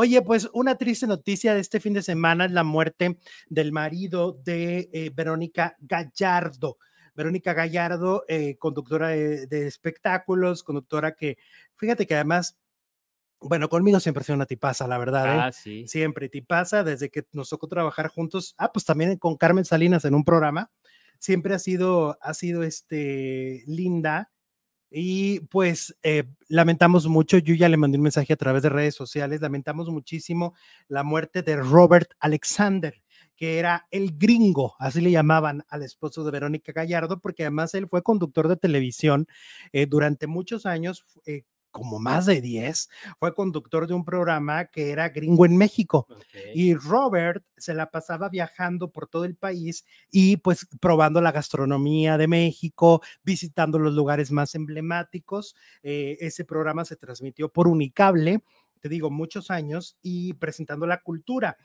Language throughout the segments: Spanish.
Oye, pues una triste noticia de este fin de semana es la muerte del marido de eh, Verónica Gallardo. Verónica Gallardo, eh, conductora de, espectáculos, conductora que, fíjate que además bueno, conmigo siempre ha sido una tipaza, la verdad. ¿eh? Ah, sí. Siempre tipaza, desde que nos tocó trabajar juntos. Ah, pues también con Carmen Salinas en un programa. Siempre ha sido, ha sido este, linda, y pues eh, lamentamos mucho, yo ya le mandé un mensaje a través de redes sociales, lamentamos muchísimo la muerte de Robert Alexander, que era el gringo, así le llamaban al esposo de Verónica Gallardo, porque además él fue conductor de televisión eh, durante muchos años, eh, como más de 10, fue conductor de un programa que era gringo en México. Y Robert se la pasaba viajando por todo el país y pues probando la gastronomía de México, visitando los lugares más emblemáticos. Eh, ese programa se transmitió por Unicable te digo, muchos años y presentando la cultura.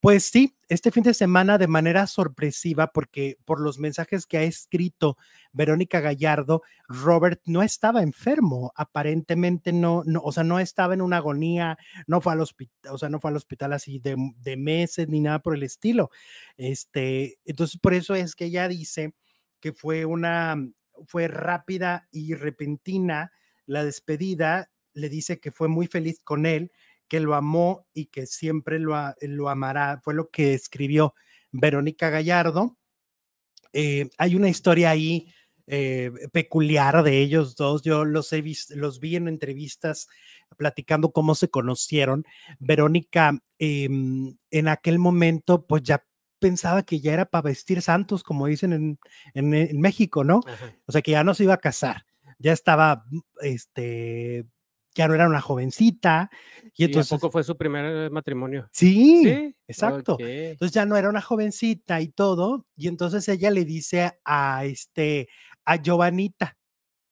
Pues sí, este fin de semana de manera sorpresiva, porque por los mensajes que ha escrito Verónica Gallardo, Robert no estaba enfermo, aparentemente no, o sea, no estaba en una agonía, no fue al hospital, o sea, no fue al hospital así de, de meses ni nada por el estilo. Este, entonces, por eso es que ella dice que fue una, fue rápida y repentina la despedida le dice que fue muy feliz con él, que lo amó y que siempre lo, amará. Fue lo que escribió Verónica Gallardo. Eh, hay una historia ahí eh, peculiar de ellos dos. Yo los, he visto, los vi en entrevistas platicando cómo se conocieron. Verónica em, en aquel momento pues ya pensaba que ya era para vestir santos, como dicen en, México, ¿no? O sea, que ya no se iba a casar, ya estaba mm, este, ya no era una jovencita. Y entonces. fue su primer matrimonio? Sí, exacto. Entonces ya no era una jovencita y todo. Y entonces ella le dice a este, a Giovanita,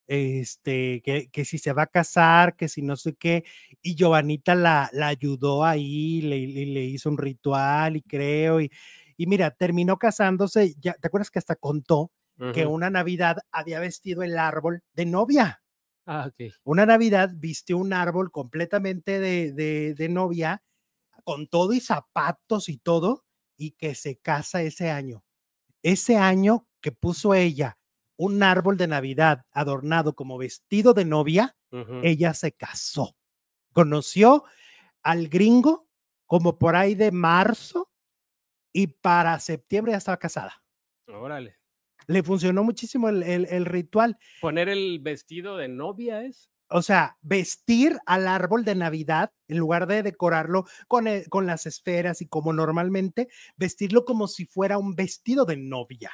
este, que, que si se va a casar, que si no sé qué. Y Giovanita la, la ayudó ahí, le, le, hizo un ritual y creo. Y, mira, terminó casándose. Ya, ¿Te acuerdas que hasta contó? que una Navidad había vestido el árbol de novia. Ah, Una Navidad vistió un árbol completamente de, novia, con todo y zapatos y todo, y que se casa ese año. Ese año que puso ella un árbol de Navidad adornado como vestido de novia, ella se casó. Conoció al gringo como por ahí de marzo y para septiembre ya estaba casada. Órale le funcionó muchísimo el, ritual. Poner el vestido de novia es o sea, vestir al árbol de Navidad en lugar de decorarlo con, e, con, las esferas y como normalmente, vestirlo como si fuera un vestido de novia.